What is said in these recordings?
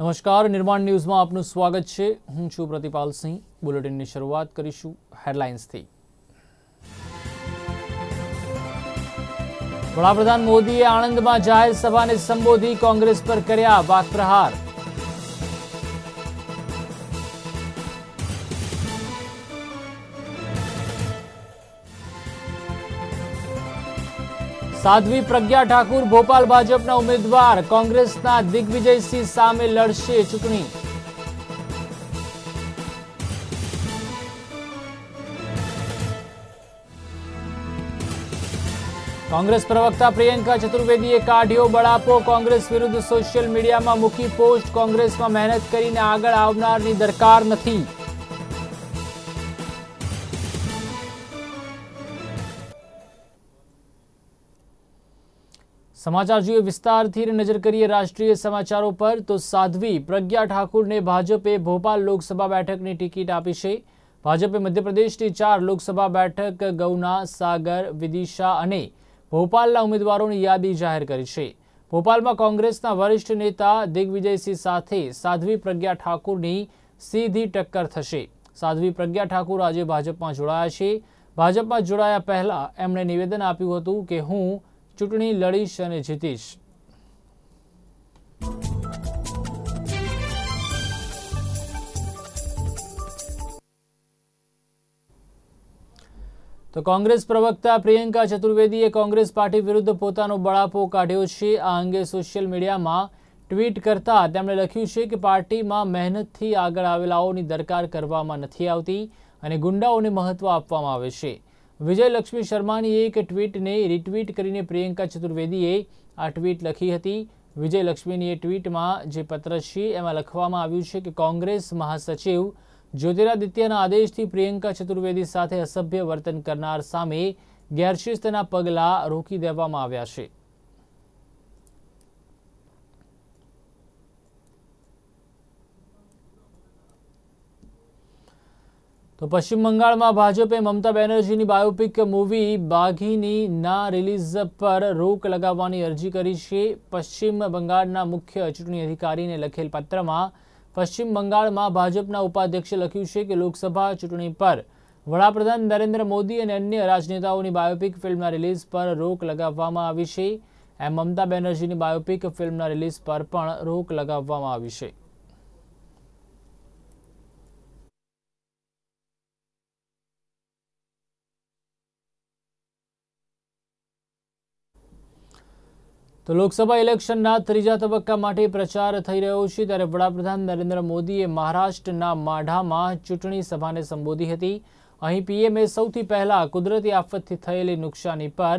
નમસ્કાર નિર્માણ ન્યૂઝમાં આપનું સ્વાગત છે હું છું પ્રતિપાલ સિંહ બુલેટિનની શરૂઆત કરીશું હેડલાઇન્સથી વડાપ્રધાન મોદીએ આણંદમાં જાહેર સભાને સંબોધી કોંગ્રેસ પર કર્યા પ્રહાર સાધ્વી પ્રજ્ઞા ઠાકુર ભોપાલ ભાજપના ઉમેદવાર કોંગ્રેસના દિગ્વિજયસિંહ સામે લડશે ચૂંટણી કોંગ્રેસ પ્રવક્તા પ્રિયંકા ચતુર્વેદીએ કાઢ્યો બળાપો કોંગ્રેસ વિરુદ્ધ સોશિયલ મીડિયામાં મૂકી પોસ્ટ કોંગ્રેસમાં મહેનત કરીને આગળ આવનારની દરકાર નથી સમાચાર જોઈએ વિસ્તારથી નજર કરીએ રાષ્ટ્રીય સમાચારો પર તો સાધ્વી પ્રજ્ઞા ઠાકુરને ભાજપે ભોપાલ લોકસભા બેઠકની ટિકિટ આપી છે ભાજપે મધ્યપ્રદેશની ચાર લોકસભા બેઠક ગૌના સાગર વિદિશા અને ભોપાલના ઉમેદવારોની યાદી જાહેર કરી છે ભોપાલમાં કોંગ્રેસના વરિષ્ઠ નેતા દિગ્વિજયસિંહ સાથે સાધ્વી પ્રજ્ઞા ઠાકુરની સીધી ટક્કર થશે સાધ્વી પ્રજ્ઞા ઠાકુર આજે ભાજપમાં જોડાયા છે ભાજપમાં જોડાયા પહેલા એમણે નિવેદન આપ્યું હતું કે હું ચૂંટણી લડીશ અને જીતીશ તો કોંગ્રેસ પ્રવક્તા પ્રિયંકા ચતુર્વેદીએ કોંગ્રેસ પાર્ટી વિરુદ્ધ પોતાનો બળાપો કાઢ્યો છે આ અંગે સોશિયલ મીડિયામાં ટ્વીટ કરતા તેમણે લખ્યું છે કે પાર્ટીમાં મહેનતથી આગળ આવેલાઓની દરકાર કરવામાં નથી આવતી અને ગુંડાઓને મહત્વ આપવામાં આવે છે વિજયલક્ષ્મી શર્માની એક ટ્વીટને રીટ્વીટ કરીને પ્રિયંકા ચતુર્વેદીએ આ ટ્વીટ લખી હતી વિજયલક્ષ્મીની એ ટ્વીટમાં જે પત્ર છે એમાં લખવામાં આવ્યું છે કે કોંગ્રેસ મહાસચિવ જ્યોતિરાદિત્યના આદેશથી પ્રિયંકા ચતુર્વેદી સાથે અસભ્ય વર્તન કરનાર સામે ગેરશિસ્તના પગલાં રોકી દેવામાં આવ્યા છે તો પશ્ચિમ બંગાળમાં ભાજપે મમતા બેનર્જીની બાયોપિક મૂવી બાઘીની ના રિલીઝ પર રોક લગાવવાની અરજી કરી છે પશ્ચિમ બંગાળના મુખ્ય ચૂંટણી અધિકારીને લખેલ પત્રમાં પશ્ચિમ બંગાળમાં ભાજપના ઉપાધ્યક્ષે લખ્યું છે કે લોકસભા ચૂંટણી પર વડાપ્રધાન નરેન્દ્ર મોદી અને અન્ય રાજનેતાઓની બાયોપિક ફિલ્મના રિલીઝ પર રોક લગાવવામાં આવી છે એમ મમતા બેનર્જીની બાયોપિક ફિલ્મના રિલીઝ પર પણ રોક લગાવવામાં આવી છે તો લોકસભા ઇલેક્શનના ત્રીજા તબક્કા માટે પ્રચાર થઈ રહ્યો છે ત્યારે વડાપ્રધાન નરેન્દ્ર મોદીએ મહારાષ્ટ્રના માઢામાં ચૂંટણી સભાને સંબોધી હતી અહીં પીએમએ સૌથી પહેલાં કુદરતી આફતથી થયેલી નુકસાની પર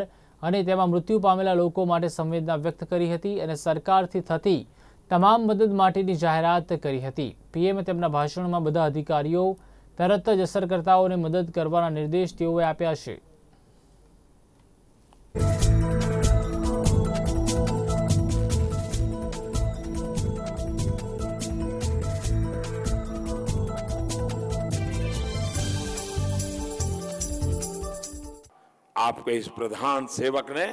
અને તેમાં મૃત્યુ પામેલા લોકો માટે સંવેદના વ્યક્ત કરી હતી અને સરકારથી થતી તમામ મદદ માટેની જાહેરાત કરી હતી પીએમએ તેમના ભાષણમાં બધા અધિકારીઓ તરત જ અસરકર્તાઓને મદદ કરવાના નિર્દેશ તેઓએ આપ્યા છે आपके इस प्रधान सेवक ने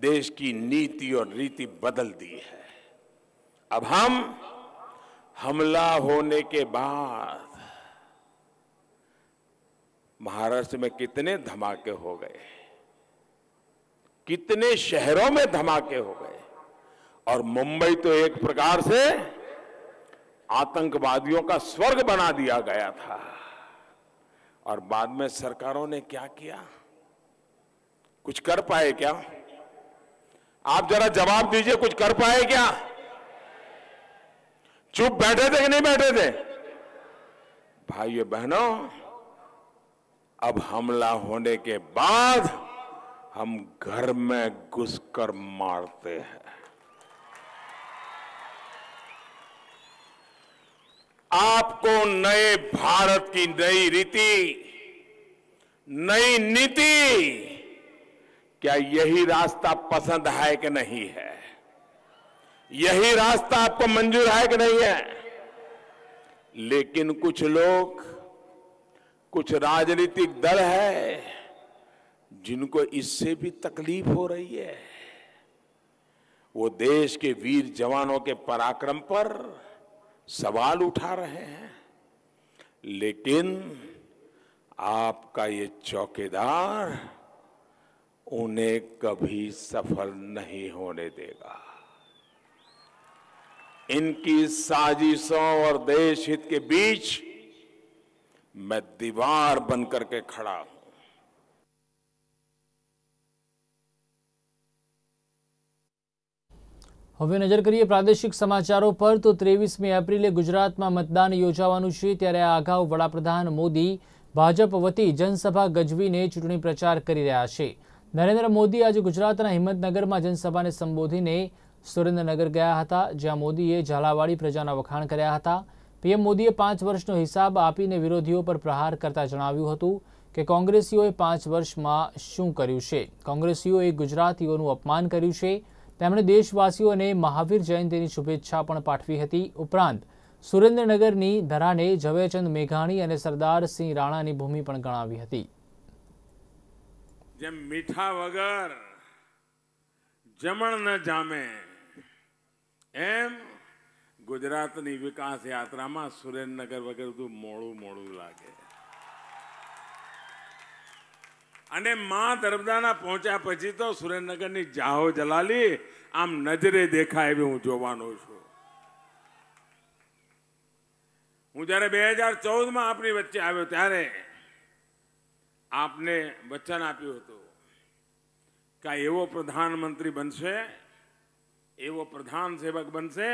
देश की नीति और रीति बदल दी है अब हम हमला होने के बाद महाराष्ट्र में कितने धमाके हो गए कितने शहरों में धमाके हो गए और मुंबई तो एक प्रकार से आतंकवादियों का स्वर्ग बना दिया गया था और बाद में सरकारों ने क्या किया कुछ कर पाए क्या आप जरा जवाब दीजिए कुछ कर पाए क्या चुप बैठे थे कि नहीं बैठे थे भाइयों बहनों अब हमला होने के बाद हम घर में घुसकर मारते हैं आपको नए भारत की नई रीति नई नीति क्या यही रास्ता पसंद है कि नहीं है यही रास्ता आपको मंजूर है कि नहीं है लेकिन कुछ लोग कुछ राजनीतिक दल है जिनको इससे भी तकलीफ हो रही है वो देश के वीर जवानों के पराक्रम पर सवाल उठा रहे हैं लेकिन आपका ये चौकीदार उन्हें कभी सफल नहीं होने देगा इनकी साजिशों और देश हित के बीच मैं दीवार बनकर के खड़ा हूं હવે નજર કરીએ પ્રાદેશિક સમાચારો પર તો ત્રેવીસમી એપ્રિલે ગુજરાતમાં મતદાન યોજાવાનું છે ત્યારે આ અગાઉ વડાપ્રધાન મોદી ભાજપ વતી જનસભા ગજવીને ચૂંટણી પ્રચાર કરી રહ્યા છે નરેન્દ્ર મોદી આજે ગુજરાતના હિંમતનગરમાં જનસભાને સંબોધીને સુરેન્દ્રનગર ગયા હતા જ્યાં મોદીએ ઝાલાવાડી પ્રજાના વખાણ કર્યા હતા પીએમ મોદીએ પાંચ વર્ષનો હિસાબ આપીને વિરોધીઓ પર પ્રહાર કરતા જણાવ્યું હતું કે કોંગ્રેસીઓએ પાંચ વર્ષમાં શું કર્યું છે કોંગ્રેસીઓએ ગુજરાતીઓનું અપમાન કર્યું છે તેમણે દેશવાસીઓને મહાવીર જયંતિની શુભેચ્છા પણ પાઠવી હતી ઉપરાંત સુરેન્દ્રનગરની ધરાને ઝવેરચંદ મેઘાણી અને સરદારસિંહ રાણાની ભૂમિ પણ ગણાવી હતી જેમ મીઠા વગર જમણ ન જામે એમ ગુજરાતની વિકાસ યાત્રામાં સુરેન્દ્રનગર વગર બધું મોડું મોડું લાગે અને માં નર્મદાના પહોંચ્યા પછી તો સુરેન્દ્રનગરની જાહો જલાલી આમ નજરે દેખાય એવી હું જોવાનો છું હું જ્યારે બે હજાર ચૌદમાં આપણી વચ્ચે આવ્યો ત્યારે આપને વચન આપ્યું હતું કે એવો પ્રધાનમંત્રી બનશે એવો પ્રધાન સેવક બનશે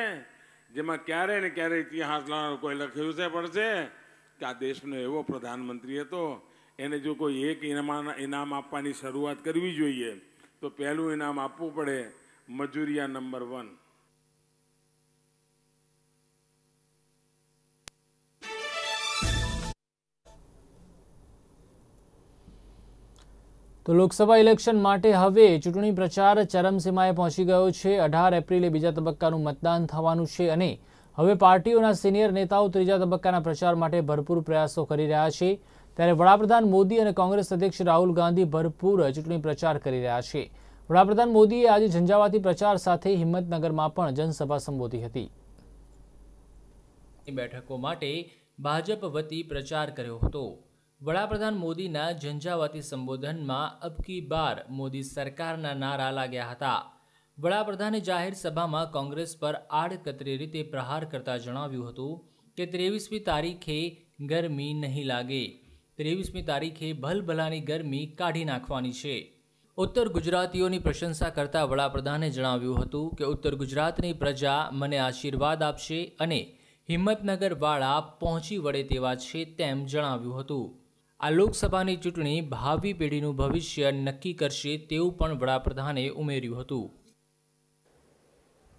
જેમાં ક્યારે ને ક્યારે ઇતિહાસ કોઈ લખ્યું છે પડશે કે આ દેશનો એવો પ્રધાનમંત્રી હતો એને જો કોઈ એક ઇનામ ઇનામ આપવાની શરૂઆત કરવી જોઈએ તો પહેલું ઇનામ આપવું પડે મજૂરિયા નંબર વન તો લોકસભા ઇલેક્શન માટે હવે ચૂંટણી પ્રચાર ચરમસીમાએ પહોંચી ગયો છે અઢાર એપ્રિલે બીજા તબક્કાનું મતદાન થવાનું છે અને હવે પાર્ટીઓના સિનિયર નેતાઓ ત્રીજા તબક્કાના પ્રચાર માટે ભરપૂર પ્રયાસો કરી રહ્યા છે ત્યારે વડાપ્રધાન મોદી અને કોંગ્રેસ અધ્યક્ષ રાહુલ ગાંધી ભરપૂર ચૂંટણી પ્રચાર કરી રહ્યા છે વડાપ્રધાન મોદીએ આજે ઝંઝાવાતી પ્રચાર સાથે હિંમતનગરમાં પણ જનસભા સંબોધી હતી બેઠકો માટે ભાજપ વતી પ્રચાર કર્યો હતો વડાપ્રધાન મોદીના ઝંઝાવાતી સંબોધનમાં અબ કી બાર મોદી સરકારના નારા લાગ્યા હતા વડાપ્રધાને જાહેર સભામાં કોંગ્રેસ પર આડકતરી રીતે પ્રહાર કરતા જણાવ્યું હતું કે ત્રેવીસમી તારીખે ગરમી નહીં લાગે ત્રેવીસમી તારીખે ભલભલાની ગરમી કાઢી નાખવાની છે ઉત્તર ગુજરાતીઓની પ્રશંસા કરતા વડાપ્રધાને જણાવ્યું હતું કે ઉત્તર ગુજરાતની પ્રજા મને આશીર્વાદ આપશે અને હિંમતનગરવાળા પહોંચી વળે તેવા છે તેમ જણાવ્યું હતું આ લોકસભાની ચૂંટણી ભાવિ પેઢીનું ભવિષ્ય નક્કી કરશે તેવું પણ વડાપ્રધાને ઉમેર્યું હતું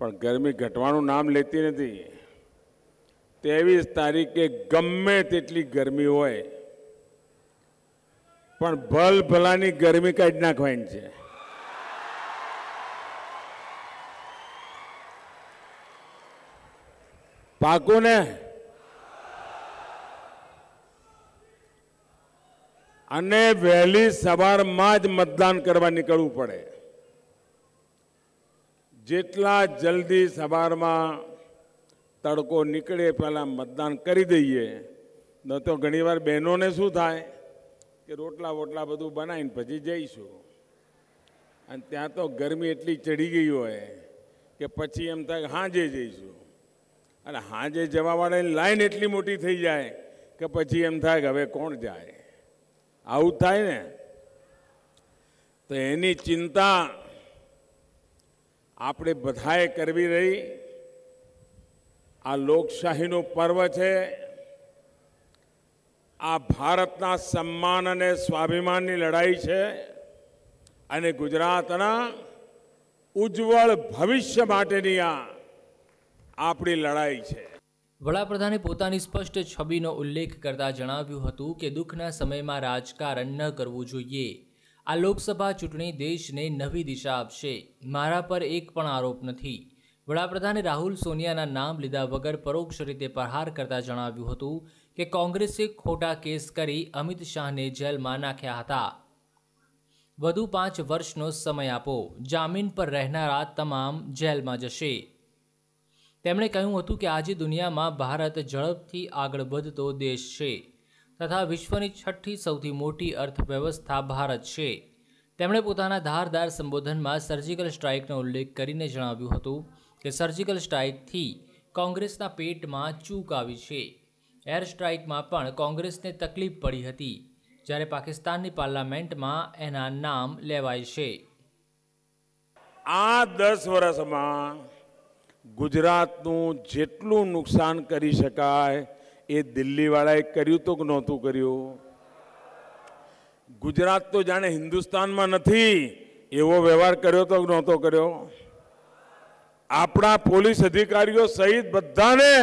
પણ ગરમી ઘટવાનું નામ લેતી નથી ત્રેવીસ તારીખે ગમે તેટલી ગરમી હોય પણ ભલ ભલાની ગરમી કાઢી નાખવાની છે પાકું ને અને વહેલી સવારમાં જ મતદાન કરવા નીકળવું પડે જેટલા જલ્દી સવારમાં તડકો નીકળે પહેલાં મતદાન કરી દઈએ ન તો ઘણીવાર બહેનોને શું થાય કે રોટલા વોટલા બધું બનાવીને પછી જઈશું અને ત્યાં તો ગરમી એટલી ચડી ગઈ હોય કે પછી એમ થાય હાંજે જઈશું અને હાંજે જવાવાળાની લાઈન એટલી મોટી થઈ જાય કે પછી એમ થાય કે હવે કોણ જાય આવું થાય ને તો એની ચિંતા આપણે બધાએ કરવી રહી આ લોકશાહીનું પર્વ છે આ ભારતના સન્માન અને સ્વાભિમાનની લડાઈ છે અને ગુજરાતના ઉજ્જવળ ભવિષ્ય માટેની આ આપણી લડાઈ છે વડાપ્રધાને પોતાની સ્પષ્ટ છબીનો ઉલ્લેખ કરતા જણાવ્યું હતું કે દુઃખના સમયમાં રાજકારણ ન કરવું જોઈએ આ લોકસભા ચૂંટણી દેશને નવી દિશા આપશે મારા પર એક પણ આરોપ નથી વડાપ્રધાને રાહુલ સોનિયાના નામ લીધા વગર પરોક્ષ રીતે પ્રહાર કરતા જણાવ્યું હતું કે કોંગ્રેસે ખોટા કેસ કરી અમિત શાહને જેલમાં નાખ્યા હતા વધુ પાંચ વર્ષનો સમય આપો જામીન પર રહેનારા તમામ જેલમાં જશે તેમણે કહ્યું હતું કે આજે દુનિયામાં ભારત ઝડપથી આગળ વધતો દેશ છે તથા વિશ્વની છઠ્ઠી સૌથી મોટી અર્થવ્યવસ્થા ભારત છે તેમણે પોતાના ધારદાર સંબોધનમાં સર્જિકલ સ્ટ્રાઇકનો ઉલ્લેખ કરીને જણાવ્યું હતું કે સર્જિકલ સ્ટ્રાઇકથી કોંગ્રેસના પેટમાં ચૂક આવી છે એર સ્ટ્રાઇકમાં પણ કોંગ્રેસને તકલીફ પડી હતી જ્યારે પાકિસ્તાનની પાર્લામેન્ટમાં એના નામ લેવાય છે આ દસ વર્ષમાં ગુજરાતનું જેટલું નુકસાન કરી શકાય એ દિલ્હીવાળાએ કર્યું તો કે નહોતું કર્યું ગુજરાત તો જાણે હિન્દુસ્તાનમાં નથી એવો વ્યવહાર કર્યો તો નહોતો કર્યો આપણા પોલીસ અધિકારીઓ સહિત બધાને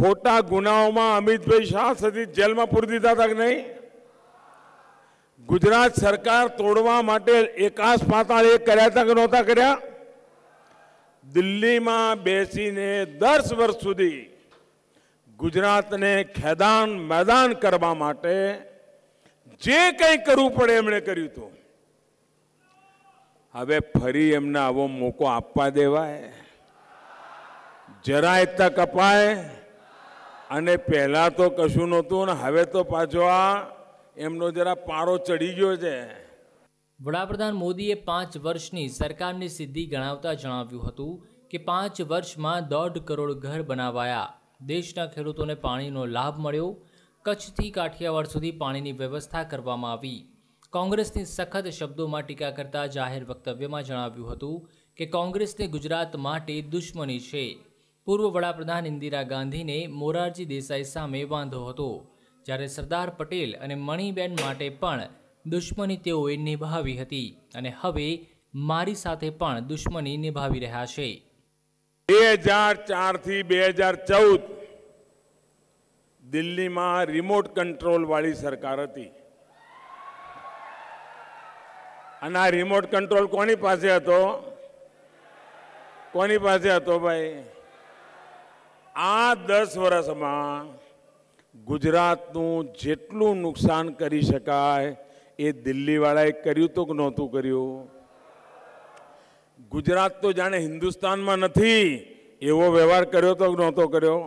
ખોટા ગુનાઓમાં અમિતભાઈ શાહ સુધી જેલમાં પૂરી દીધા હતા કે નહીં ગુજરાત સરકાર તોડવા માટે એકાસ પાતાળ એ કર્યા હતા કે નહોતા કર્યા દિલ્હીમાં બેસીને દસ વર્ષ સુધી ગુજરાતને ખેદાન મેદાન કરવા માટે જે કંઈ કરવું પડે એમણે કર્યું હતું હવે ફરી એમને આવો મોકો આપવા દેવાય જરાય તક અપાય અને પહેલાં તો કશું નહોતું ને હવે તો પાછો આ એમનો જરા પારો ચડી ગયો છે વડાપ્રધાન મોદીએ પાંચ વર્ષની સરકારની સિદ્ધિ ગણાવતા જણાવ્યું હતું કે પાંચ વર્ષમાં દોઢ કરોડ ઘર બનાવાયા દેશના ખેડૂતોને પાણીનો લાભ મળ્યો કચ્છથી કાઠિયાવાડ સુધી પાણીની વ્યવસ્થા કરવામાં આવી કોંગ્રેસની સખત શબ્દોમાં ટીકા કરતા જાહેર વક્તવ્યમાં જણાવ્યું હતું કે કોંગ્રેસને ગુજરાત માટે દુશ્મની છે પૂર્વ વડાપ્રધાન ઇન્દિરા ગાંધીને મોરારજી દેસાઈ સામે વાંધો હતો જ્યારે સરદાર પટેલ અને મણીબેન માટે પણ દુશ્મની તેઓએ નિભાવી હતી અને હવે મારી સાથે પણ દુશ્મની નિભાવી રહ્યા છે બે હજાર ચારથી બે હજાર ચૌદ દિલ્હીમાં રિમોટ કંટ્રોલવાળી સરકાર હતી અને આ રિમોટ કંટ્રોલ કોની પાસે હતો કોની પાસે હતો ભાઈ આ દસ વર્ષમાં ગુજરાતનું જેટલું નુકસાન કરી શકાય એ દિલ્હીવાળાએ કર્યું તો કે નહોતું કર્યું ગુજરાત તો જાણે હિન્દુસ્તાનમાં નથી એવો વ્યવહાર કર્યો તો નહોતો કર્યો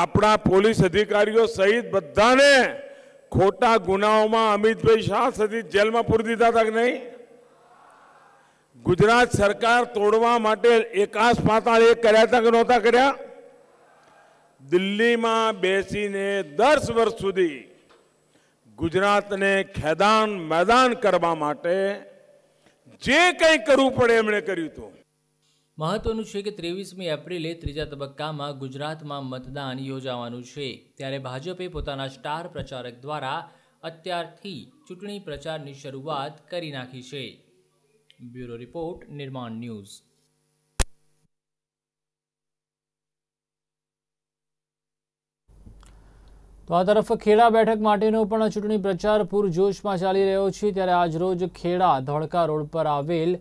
આપણા પોલીસ અધિકારીઓ સહિત બધાને ખોટા ગુનાઓમાં અમિતભાઈ શાહ સધી જેલમાં પૂરી દીધા હતા કે નહીં ગુજરાત સરકાર તોડવા માટે એકાસ પાતાળ એ કર્યા હતા કે નહોતા કર્યા દિલ્હીમાં બેસીને દસ વર્ષ સુધી ગુજરાતને ખેદાન મેદાન કરવા માટે જે કંઈ કરવું પડે એમણે કર્યું હતું મહત્વનું છે કે ત્રેવીસમી એપ્રિલે ત્રીજા તબક્કામાં ગુજરાતમાં મતદાન યોજાવાનું છે ત્યારે ભાજપે પોતાના સ્ટાર પ્રચારક દ્વારા અત્યારથી ચૂંટણી પ્રચારની શરૂઆત કરી નાખી છે બ્યુરો રિપોર્ટ નિર્માણ ન્યૂઝ તો આ તરફ ખેડા બેઠક માટેનો પણ ચૂંટણી પ્રચાર પૂરજોશમાં ચાલી રહ્યો છે ત્યારે આજરોજ ખેડા ધોળકા રોડ પર આવેલ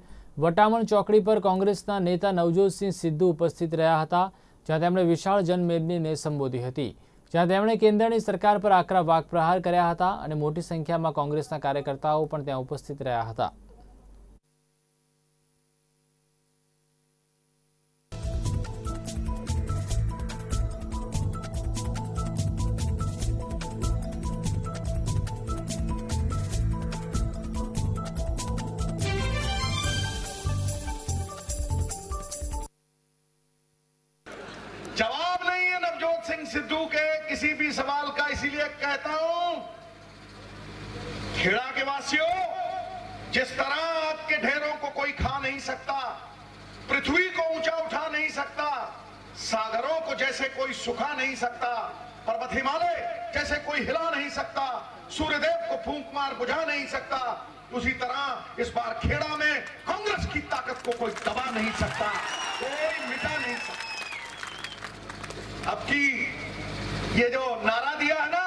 વટામણ ચોકડી પર કોંગ્રેસના નેતા નવજોતસિંહ સિદ્ધુ ઉપસ્થિત રહ્યા હતા જ્યાં તેમણે વિશાળ જનમેદનીને સંબોધી હતી જ્યાં તેમણે કેન્દ્રની સરકાર પર આકરા વાક પ્રહાર કર્યા હતા અને મોટી સંખ્યામાં કોંગ્રેસના કાર્યકર્તાઓ પણ ત્યાં ઉપસ્થિત રહ્યા હતા सिद्धू के किसी भी सवाल का इसीलिए कहता हूं खेड़ा के वासियों जिस तरह आपके ढेरों को कोई खा नहीं सकता पृथ्वी को ऊंचा उठा नहीं सकता सागरों को जैसे कोई सुखा नहीं सकता पर्वत हिमालय जैसे कोई हिला नहीं सकता सूर्यदेव को फूंक मार बुझा नहीं सकता उसी तरह इस बार खेड़ा में कांग्रेस की ताकत को कोई दबा नहीं सकता कोई मिटा नहीं सकता अब की ये जो नारा दिया है ना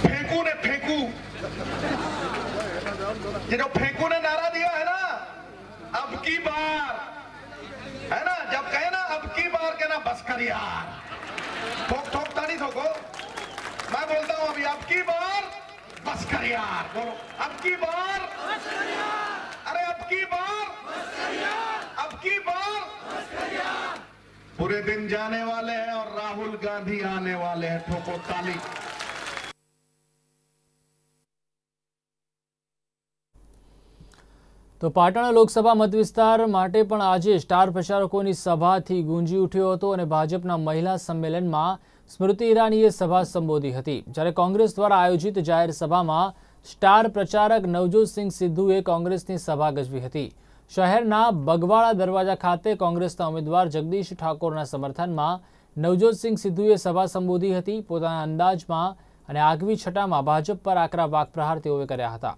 फेंकू ने फेंकू ये जो फेंकू ने नारा दिया है ना अब की बार है ना जब कहे ना अब की बार कहना बस कर यार ठोक था नहीं ठोको मैं बोलता हूं अभी अब की बार बस कर यार बोलो अब की बार अरे अब की बार अब की बार पूरे दिन जाने वाले हैं और राहुल गांधी आने वाले हैं ठोको ताली તો પાટણ લોકસભા મતવિસ્તાર માટે પણ આજે સ્ટાર પ્રચારકોની સભાથી ગુંજી ઉઠ્યો હતો અને ભાજપના મહિલા સંમેલનમાં સ્મૃતિ ઈરાનીએ સભા સંબોધી હતી જ્યારે કોંગ્રેસ દ્વારા આયોજિત જાહેર સભામાં સ્ટાર પ્રચારક નવજોતસિંહ સિદ્ધુએ કોંગ્રેસની સભા ગજવી હતી શહેરના બગવાડા દરવાજા ખાતે કોંગ્રેસના ઉમેદવાર જગદીશ ઠાકોરના સમર્થનમાં નવજોતસિંહ સિદ્ધુએ સભા સંબોધી હતી પોતાના અંદાજમાં અને આગવી છટામાં ભાજપ પર આકરા વાકપ્રહાર તેઓએ કર્યા હતા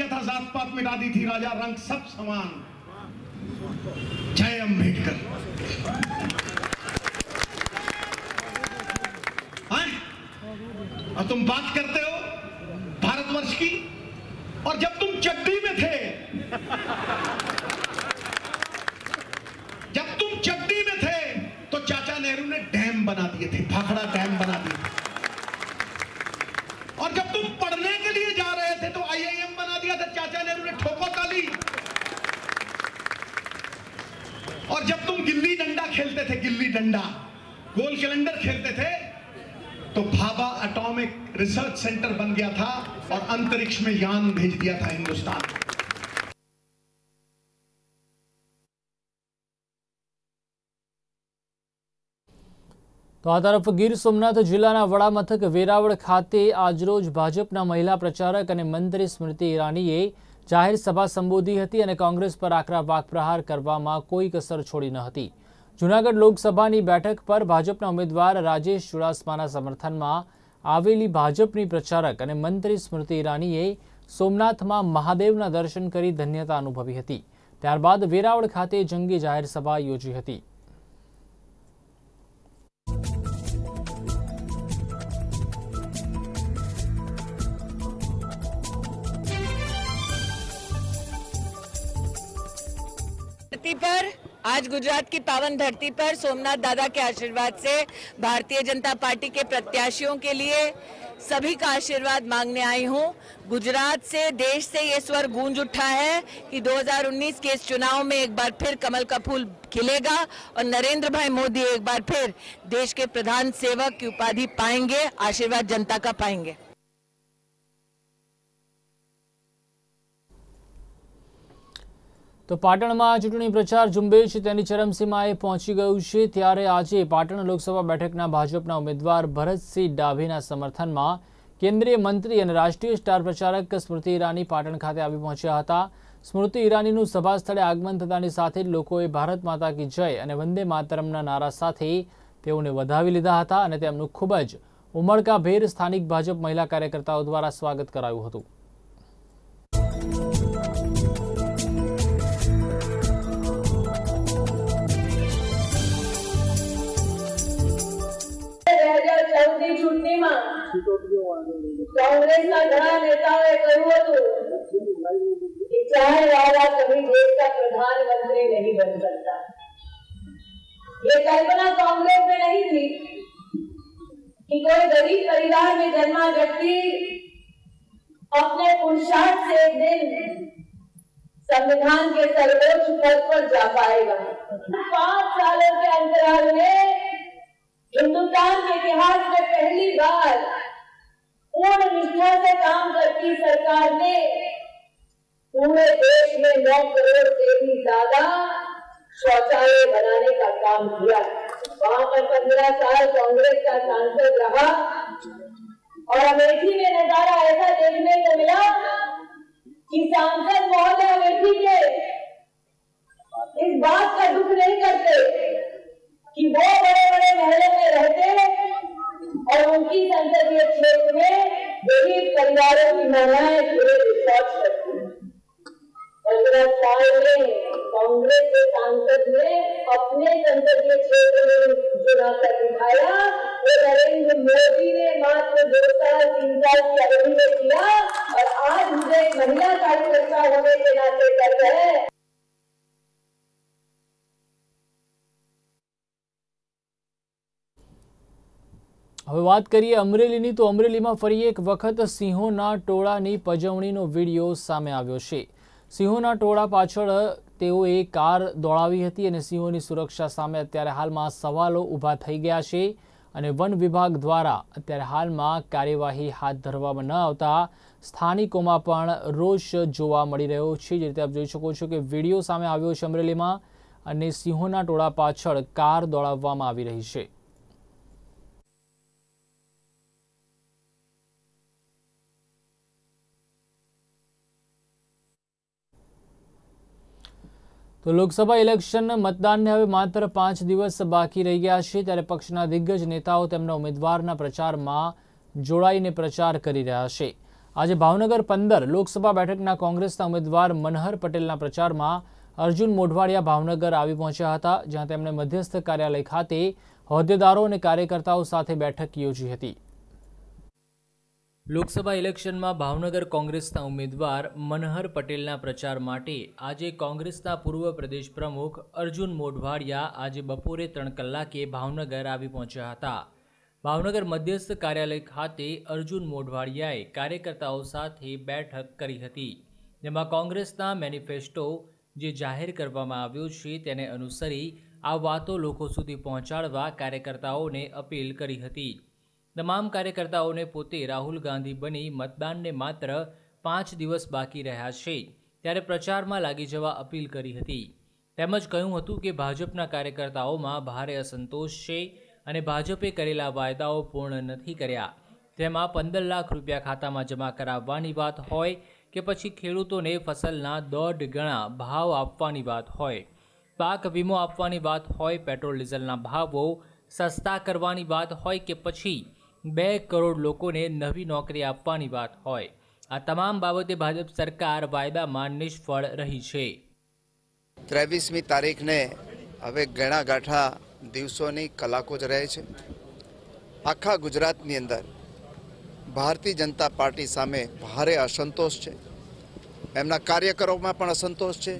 दिया था जात पात मिटा दी थी राजा रंग सब समान जय अंबेडकर और तुम बात करते हो भारतवर्ष की और जब तुम चड्डी में थे जब तुम चड्डी में थे तो चाचा नेहरू ने डैम बना दिए थे भाखड़ा डैम बना दिए थे थे तो आईआईएम बना दिया था तो चाचा नेहरू ने ठोको ताली और जब तुम गिल्ली डंडा खेलते थे गिल्ली डंडा गोल कैलेंडर खेलते थे तो भाभा एटॉमिक रिसर्च सेंटर बन गया था और अंतरिक्ष में यान भेज दिया था हिंदुस्तान તો આ તરફ ગીર સોમનાથ જિલ્લાના વડામથક વેરાવળ ખાતે આજરોજ ભાજપના મહિલા પ્રચારક અને મંત્રી સ્મૃતિ ઈરાનીએ જાહેર સભા સંબોધી હતી અને કોંગ્રેસ પર આકરા વાકપ્રહાર કરવામાં કોઈ કસર છોડી ન હતી જૂનાગઢ લોકસભાની બેઠક પર ભાજપના ઉમેદવાર રાજેશ ચુડાસમાના સમર્થનમાં આવેલી ભાજપની પ્રચારક અને મંત્રી સ્મૃતિ ઈરાનીએ સોમનાથમાં મહાદેવના દર્શન કરી ધન્યતા અનુભવી હતી ત્યારબાદ વેરાવળ ખાતે જંગી જાહેર સભા યોજી હતી धरती पर आज गुजरात की पावन धरती पर सोमनाथ दादा के आशीर्वाद से भारतीय जनता पार्टी के प्रत्याशियों के लिए सभी का आशीर्वाद मांगने आई हूँ गुजरात से देश से ये स्वर गूंज उठा है कि 2019 के इस चुनाव में एक बार फिर कमल का फूल खिलेगा और नरेंद्र भाई मोदी एक बार फिर देश के प्रधान सेवक की उपाधि पाएंगे आशीर्वाद जनता का पाएंगे તો પાટણમાં ચૂંટણી પ્રચાર ઝુંબેશ તેની ચરમસીમાએ પહોંચી ગયું છે ત્યારે આજે પાટણ લોકસભા બેઠકના ભાજપના ઉમેદવાર ભરતસિંહ ડાભીના સમર્થનમાં કેન્દ્રીય મંત્રી અને રાષ્ટ્રીય સ્ટાર પ્રચારક સ્મૃતિ ઈરાની પાટણ ખાતે આવી પહોંચ્યા હતા સ્મૃતિ ઈરાનીનું સભાસ્થળે આગમન થતાની સાથે જ લોકોએ ભારત માતા કી જય અને વંદે માતરમના નારા સાથે તેઓને વધાવી લીધા હતા અને તેમનું ખૂબ જ ઉમળકાભેર સ્થાનિક ભાજપ મહિલા કાર્યકર્તાઓ દ્વારા સ્વાગત કરાયું હતું સૌની ચૂંટણીમાં કોંગ્રેસના ઘણા નેતાઓએ કહ્યું હતું कि चाय वाला कभी देश का प्रधानमंत्री नहीं बन सकता ये कल्पना कांग्रेस में नहीं थी कि कोई गरीब परिवार में जन्मा व्यक्ति अपने पुरुषार्थ से एक दिन संविधान के सर्वोच्च पद पर जा पाएगा पांच सालों के अंतराल में हिंदुस्तान के इतिहास में पहली बार पूर्ण निष्ठा से काम करती सरकार ने पूरे देश में नौ करोड़ से भी ज्यादा शौचालय बनाने का काम किया वहां पर पंद्रह साल कांग्रेस का सांसद रहा और अमेठी में नजारा ऐसा देखने को मिला कि सांसद महोदय अमेठी के इस बात का दुख नहीं करते कि वो बड़े बड़े महलों में रहते और उनकी संसदीय क्षेत्र में गरीब परिवारों की महिलाएं पूरे विश्वास करती पंद्रह साल में कांग्रेस के सांसद ने अपने संसदीय क्षेत्र में जो कर दिखाया वो तो नरेंद्र मोदी ने मात्र दो साल तीन साल की अवधि में किया और आज मुझे महिला कार्यकर्ता होने के नाते कर रहे હવે વાત કરીએ અમરેલીની તો અમરેલીમાં ફરી એક વખત સિંહોના ટોળાની પજવણીનો વિડીયો સામે આવ્યો છે સિંહોના ટોળા પાછળ તેઓએ કાર દોડાવી હતી અને સિંહોની સુરક્ષા સામે અત્યારે હાલમાં સવાલો ઊભા થઈ ગયા છે અને વન વિભાગ દ્વારા અત્યારે હાલમાં કાર્યવાહી હાથ ધરવામાં ન આવતા સ્થાનિકોમાં પણ રોષ જોવા મળી રહ્યો છે જે રીતે આપ જોઈ શકો છો કે વિડીયો સામે આવ્યો છે અમરેલીમાં અને સિંહોના ટોળા પાછળ કાર દોડાવવામાં આવી રહી છે તો લોકસભા ઇલેક્શન મતદાનને હવે માત્ર પાંચ દિવસ બાકી રહી ગયા છે ત્યારે પક્ષના દિગ્ગજ નેતાઓ તેમના ઉમેદવારના પ્રચારમાં જોડાઈને પ્રચાર કરી રહ્યા છે આજે ભાવનગર પંદર લોકસભા બેઠકના કોંગ્રેસના ઉમેદવાર મનહર પટેલના પ્રચારમાં અર્જુન મોઢવાડિયા ભાવનગર આવી પહોંચ્યા હતા જ્યાં તેમણે મધ્યસ્થ કાર્યાલય ખાતે હોદ્દેદારો અને કાર્યકર્તાઓ સાથે બેઠક યોજી હતી લોકસભા ઇલેક્શનમાં ભાવનગર કોંગ્રેસના ઉમેદવાર મનહર પટેલના પ્રચાર માટે આજે કોંગ્રેસના પૂર્વ પ્રદેશ પ્રમુખ અર્જુન મોઢવાડિયા આજે બપોરે ત્રણ કલાકે ભાવનગર આવી પહોંચ્યા હતા ભાવનગર મધ્યસ્થ કાર્યાલય ખાતે અર્જુન મોઢવાડિયાએ કાર્યકર્તાઓ સાથે બેઠક કરી હતી જેમાં કોંગ્રેસના મેનિફેસ્ટો જે જાહેર કરવામાં આવ્યો છે તેને અનુસરી આ વાતો લોકો સુધી પહોંચાડવા કાર્યકર્તાઓને અપીલ કરી હતી તમામ કાર્યકર્તાઓને પોતે રાહુલ ગાંધી બની મતદાનને માત્ર પાંચ દિવસ બાકી રહ્યા છે ત્યારે પ્રચારમાં લાગી જવા અપીલ કરી હતી તેમજ કહ્યું હતું કે ભાજપના કાર્યકર્તાઓમાં ભારે અસંતોષ છે અને ભાજપે કરેલા વાયદાઓ પૂર્ણ નથી કર્યા તેમાં પંદર લાખ રૂપિયા ખાતામાં જમા કરાવવાની વાત હોય કે પછી ખેડૂતોને ફસલના દોઢ ગણા ભાવ આપવાની વાત હોય પાક વીમો આપવાની વાત હોય પેટ્રોલ ડીઝલના ભાવો સસ્તા કરવાની વાત હોય કે પછી બે કરોડ લોકોને નવી નોકરી આપવાની વાત હોય આ તમામ બાબતે ભાજપ સરકાર વાયદામાં નિષ્ફળ રહી છે ત્રેવીસમી તારીખને હવે ઘણા ગાંઠા દિવસોની કલાકો જ રહે છે આખા ગુજરાતની અંદર ભારતીય જનતા પાર્ટી સામે ભારે અસંતોષ છે એમના કાર્યકરોમાં પણ અસંતોષ છે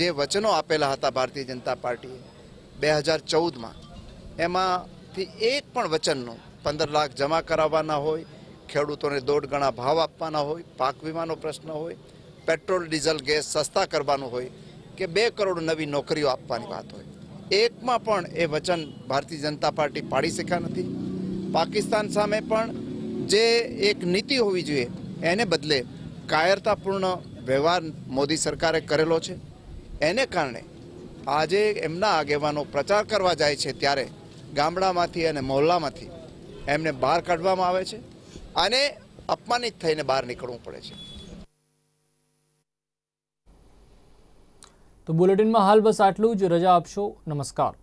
જે વચનો આપેલા હતા ભારતીય જનતા પાર્ટીએ બે હજાર ચૌદમાં એમાંથી એક પણ વચનનું પંદર લાખ જમા કરાવવાના હોય ખેડૂતોને દોઢ ગણા ભાવ આપવાના હોય પાક વીમાનો પ્રશ્ન હોય પેટ્રોલ ડીઝલ ગેસ સસ્તા કરવાનું હોય કે બે કરોડ નવી નોકરીઓ આપવાની વાત હોય એકમાં પણ એ વચન ભારતીય જનતા પાર્ટી પાડી શક્યા નથી પાકિસ્તાન સામે પણ જે એક નીતિ હોવી જોઈએ એને બદલે કાયરતાપૂર્ણ વ્યવહાર મોદી સરકારે કરેલો છે એને કારણે આજે એમના આગેવાનો પ્રચાર કરવા જાય છે ત્યારે ગામડામાંથી અને મહોલ્લામાંથી એમને બહાર કાઢવામાં આવે છે અને અપમાનિત થઈને બહાર નીકળવું પડે છે તો બુલેટિનમાં હાલ બસ આટલું જ રજા આપશો નમસ્કાર